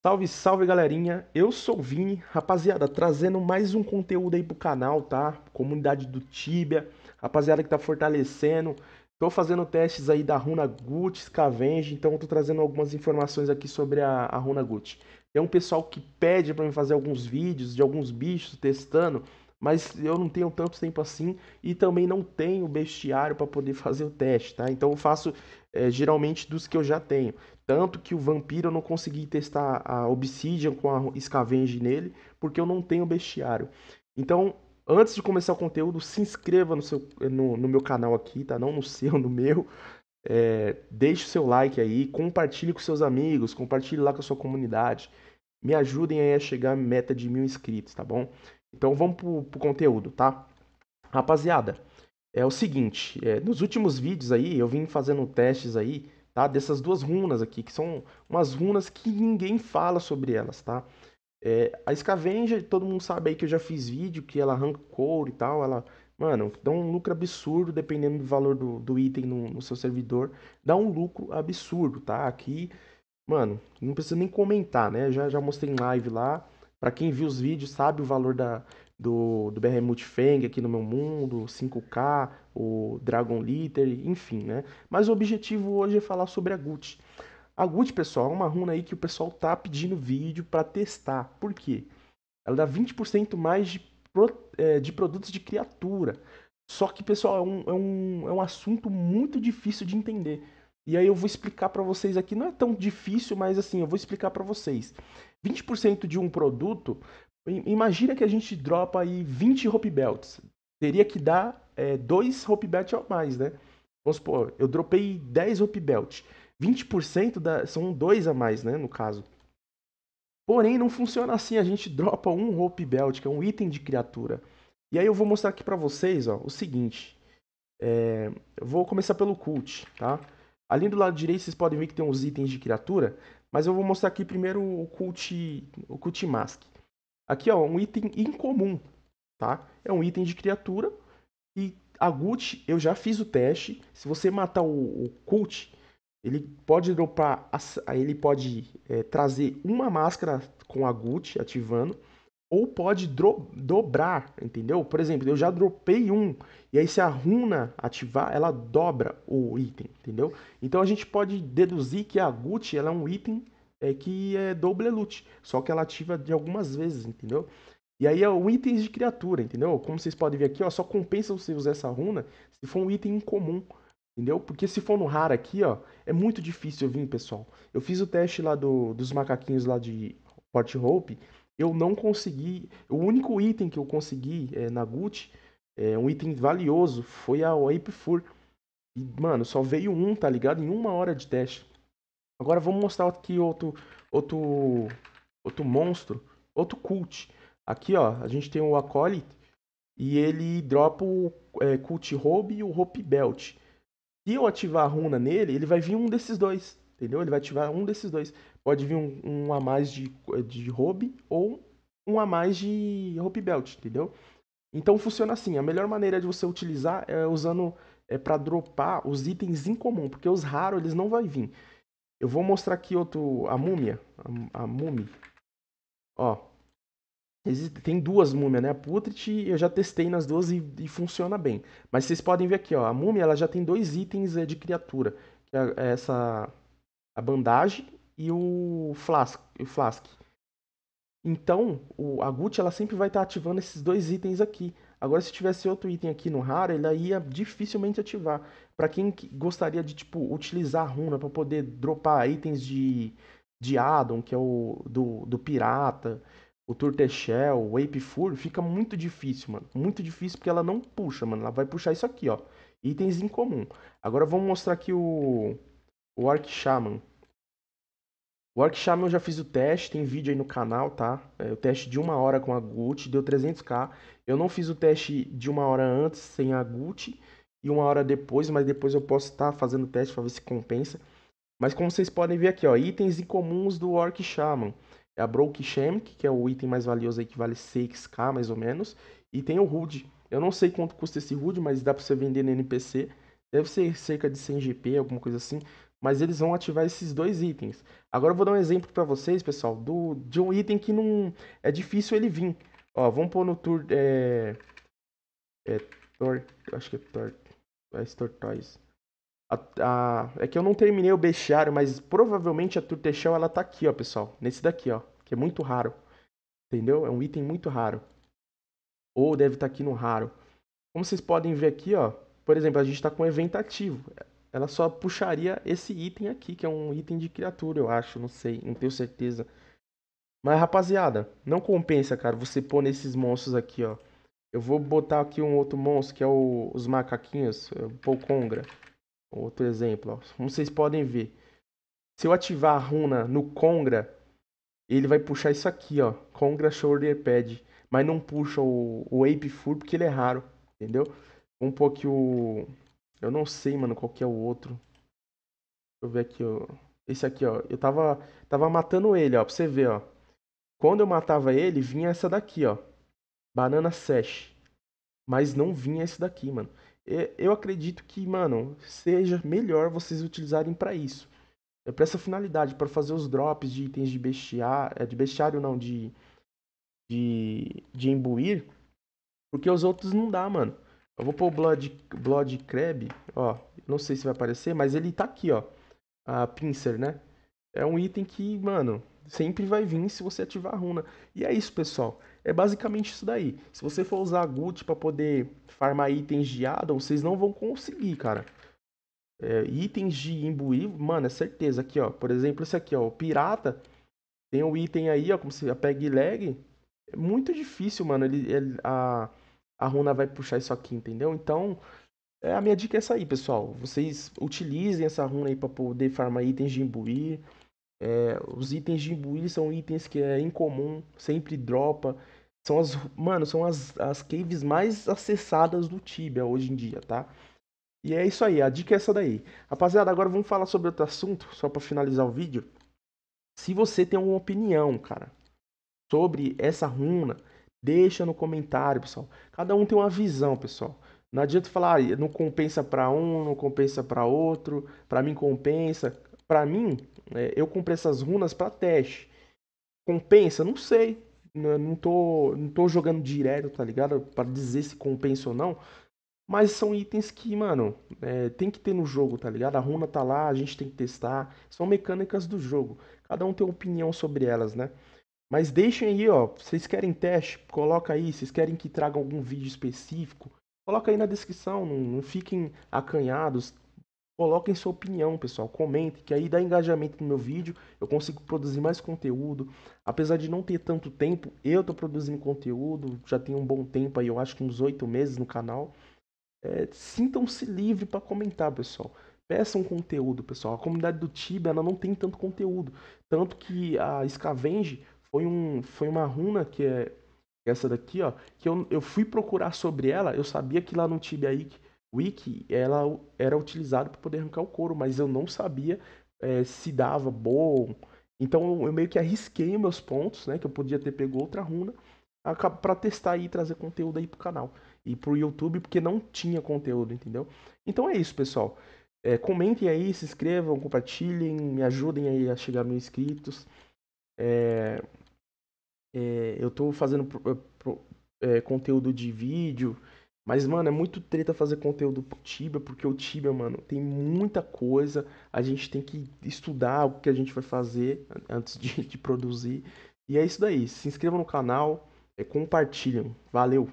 Salve, salve galerinha, eu sou o Vini, rapaziada, trazendo mais um conteúdo aí pro canal, tá? Comunidade do Tibia, rapaziada que tá fortalecendo, tô fazendo testes aí da Runa Gucci, Scavenge, então tô trazendo algumas informações aqui sobre a, a Runa Gucci. Tem um pessoal que pede para mim fazer alguns vídeos de alguns bichos testando, mas eu não tenho tanto tempo assim e também não tenho bestiário para poder fazer o teste, tá? Então eu faço é, geralmente dos que eu já tenho. Tanto que o Vampiro eu não consegui testar a Obsidian com a Scavenge nele, porque eu não tenho bestiário. Então, antes de começar o conteúdo, se inscreva no, seu, no, no meu canal aqui, tá? Não no seu, no meu. É, deixe o seu like aí, compartilhe com seus amigos, compartilhe lá com a sua comunidade. Me ajudem aí a chegar à meta de mil inscritos, tá bom? Então vamos pro, pro conteúdo, tá? Rapaziada, é o seguinte, é, nos últimos vídeos aí eu vim fazendo testes aí, tá? Dessas duas runas aqui, que são umas runas que ninguém fala sobre elas, tá? É, a Scavenger, todo mundo sabe aí que eu já fiz vídeo, que ela arranca couro e tal, ela... Mano, dá um lucro absurdo dependendo do valor do, do item no, no seu servidor. Dá um lucro absurdo, tá? Aqui, mano, não precisa nem comentar, né? já, já mostrei em live lá. Para quem viu os vídeos sabe o valor da, do, do Behemoth Fang aqui no meu mundo, 5K, o Dragon Litter, enfim, né? Mas o objetivo hoje é falar sobre a Gucci. A Gucci, pessoal, é uma runa aí que o pessoal tá pedindo vídeo para testar. Por quê? Ela dá 20% mais de, é, de produtos de criatura. Só que, pessoal, é um, é, um, é um assunto muito difícil de entender. E aí eu vou explicar para vocês aqui, não é tão difícil, mas assim, eu vou explicar para vocês. 20% de um produto, imagina que a gente dropa aí 20 rope Belts. Teria que dar é, dois rope Belts ou mais, né? Vamos supor, eu dropei 10 rope Belts. 20% da, são dois a mais, né, no caso. Porém, não funciona assim, a gente dropa um rope Belt, que é um item de criatura. E aí eu vou mostrar aqui para vocês ó, o seguinte. É, eu vou começar pelo Cult, tá? Ali do lado direito vocês podem ver que tem uns itens de criatura, mas eu vou mostrar aqui primeiro o Cult, o cult Mask. Aqui ó, um item incomum, tá? É um item de criatura e a Gut, eu já fiz o teste, se você matar o, o Cult, ele pode dropar, ele pode é, trazer uma máscara com a Gut ativando ou pode dobrar, entendeu? Por exemplo, eu já dropei um, e aí se a runa ativar, ela dobra o item, entendeu? Então a gente pode deduzir que a Gucci ela é um item é, que é doble loot, só que ela ativa de algumas vezes, entendeu? E aí é o itens de criatura, entendeu? Como vocês podem ver aqui, ó, só compensa você usar essa runa se for um item incomum, entendeu? Porque se for no raro aqui, ó, é muito difícil vir, pessoal. Eu fiz o teste lá do, dos macaquinhos lá de Port Hope, eu não consegui. O único item que eu consegui é, na Gucci, é, um item valioso, foi a Ape Fur. E, mano, só veio um, tá ligado? Em uma hora de teste. Agora vamos mostrar aqui outro, outro, outro monstro, outro cult. Aqui, ó, a gente tem o Acolyte e ele dropa o é, Cult Robe e o Hope Belt. Se eu ativar a runa nele, ele vai vir um desses dois entendeu? Ele vai ativar um desses dois. Pode vir um, um a mais de, eh, de Robe ou um a mais de Rope Belt, entendeu? Então funciona assim, a melhor maneira de você utilizar é usando é para dropar os itens incomum, porque os raros eles não vão vir. Eu vou mostrar aqui outro, a múmia, a, a múmia, ó, existe, tem duas múmias, né, a Putrid, eu já testei nas duas e, e, funciona bem. Mas vocês podem ver aqui, ó, a múmia ela já tem dois itens é, de criatura, que é, é essa a bandagem e o flask. O flask. Então, o, a Gucci ela sempre vai estar tá ativando esses dois itens aqui. Agora, se tivesse outro item aqui no raro, ele ia dificilmente ativar. Para quem gostaria de tipo utilizar a runa para poder dropar itens de, de addon, que é o do, do pirata, o Shell, o Ape Fur, fica muito difícil, mano. Muito difícil porque ela não puxa, mano. Ela vai puxar isso aqui, ó. Itens em comum. Agora vamos mostrar aqui o, o Arc Shaman. O Shaman eu já fiz o teste, tem vídeo aí no canal, tá? É, o teste de uma hora com a Gucci, deu 300k. Eu não fiz o teste de uma hora antes sem a Gucci e uma hora depois, mas depois eu posso estar tá fazendo o teste para ver se compensa. Mas como vocês podem ver aqui, ó, itens incomuns do Orc Shaman. É a Broke Shaman, que é o item mais valioso aí, que vale 6k mais ou menos. E tem o Hood. Eu não sei quanto custa esse Hood, mas dá para você vender no NPC. Deve ser cerca de 100 GP, alguma coisa assim mas eles vão ativar esses dois itens. Agora eu vou dar um exemplo para vocês, pessoal, do, de um item que não é difícil ele vir. Ó, vamos pôr no tour... É, é, tor, acho que é tor, é Tortoise. A, a, é que eu não terminei o bestiário, mas provavelmente a Turtechel ela tá aqui, ó, pessoal. Nesse daqui, ó, que é muito raro. Entendeu? É um item muito raro. Ou deve estar tá aqui no raro. Como vocês podem ver aqui, ó, por exemplo, a gente está com um evento ativo ela só puxaria esse item aqui, que é um item de criatura, eu acho, não sei, não tenho certeza. Mas, rapaziada, não compensa, cara, você pôr nesses monstros aqui, ó. Eu vou botar aqui um outro monstro, que é o, os macaquinhos, é o congra Outro exemplo, ó. Como vocês podem ver, se eu ativar a runa no Congra, ele vai puxar isso aqui, ó. Congra Shoulder Pad. Mas não puxa o, o Ape Fur, porque ele é raro, entendeu? Um pouco o eu não sei, mano, qual que é o outro. Deixa eu ver aqui, ó. Esse aqui, ó. Eu tava, tava matando ele, ó, pra você ver, ó. Quando eu matava ele, vinha essa daqui, ó. Banana Sash. Mas não vinha esse daqui, mano. Eu acredito que, mano, seja melhor vocês utilizarem para isso. É pra essa finalidade, para fazer os drops de itens de bestiário. É, de bestiário não, de. De. De imbuir. Porque os outros não dá, mano. Eu vou pôr o Blood, Blood Crab, ó. Não sei se vai aparecer, mas ele tá aqui, ó. A Pincer, né? É um item que, mano, sempre vai vir se você ativar a runa. E é isso, pessoal. É basicamente isso daí. Se você for usar a Guts para poder farmar itens de Adam, vocês não vão conseguir, cara. É, itens de imbuir, mano, é certeza. Aqui, ó. Por exemplo, esse aqui, ó. O pirata. Tem um item aí, ó. Como se a peg leg. É muito difícil, mano. Ele, ele, a, a runa vai puxar isso aqui, entendeu? Então, é, a minha dica é essa aí, pessoal. Vocês utilizem essa runa aí para poder farmar itens de imbuí. É, os itens de imbuí são itens que é incomum, sempre dropa. São as, mano, são as, as caves mais acessadas do Tibia hoje em dia, tá? E é isso aí, a dica é essa daí. Rapaziada, agora vamos falar sobre outro assunto, só para finalizar o vídeo. Se você tem uma opinião, cara, sobre essa runa, Deixa no comentário, pessoal. Cada um tem uma visão, pessoal. Não adianta falar, ah, não compensa para um, não compensa para outro, para mim compensa. Para mim, é, eu comprei essas runas para teste. Compensa? Não sei. Não tô, não tô jogando direto, tá ligado? Para dizer se compensa ou não. Mas são itens que, mano, é, tem que ter no jogo, tá ligado? A runa tá lá, a gente tem que testar. São mecânicas do jogo. Cada um tem opinião sobre elas, né? Mas deixem aí, ó, vocês querem teste? Coloca aí, vocês querem que traga algum vídeo específico? Coloca aí na descrição, não, não fiquem acanhados. Coloquem sua opinião, pessoal. Comentem, que aí dá engajamento no meu vídeo. Eu consigo produzir mais conteúdo. Apesar de não ter tanto tempo, eu tô produzindo conteúdo. Já tem um bom tempo aí, eu acho que uns oito meses no canal. É, Sintam-se livre para comentar, pessoal. Peçam conteúdo, pessoal. A comunidade do Tibia, ela não tem tanto conteúdo. Tanto que a Scavenge foi, um, foi uma runa que é essa daqui, ó, que eu, eu fui procurar sobre ela, eu sabia que lá no Tibia Wiki ela era utilizada para poder arrancar o couro, mas eu não sabia é, se dava bom. Então eu meio que arrisquei meus pontos, né, que eu podia ter pego outra runa para testar e trazer conteúdo aí pro canal e pro YouTube, porque não tinha conteúdo, entendeu? Então é isso, pessoal. É, comentem aí, se inscrevam, compartilhem, me ajudem aí a chegar mil inscritos. É, é, eu tô fazendo pro, é, pro, é, conteúdo de vídeo, mas, mano, é muito treta fazer conteúdo pro Tibia, porque o Tibia, mano, tem muita coisa, a gente tem que estudar o que a gente vai fazer antes de, de produzir. E é isso daí, se inscrevam no canal, é, compartilham, valeu!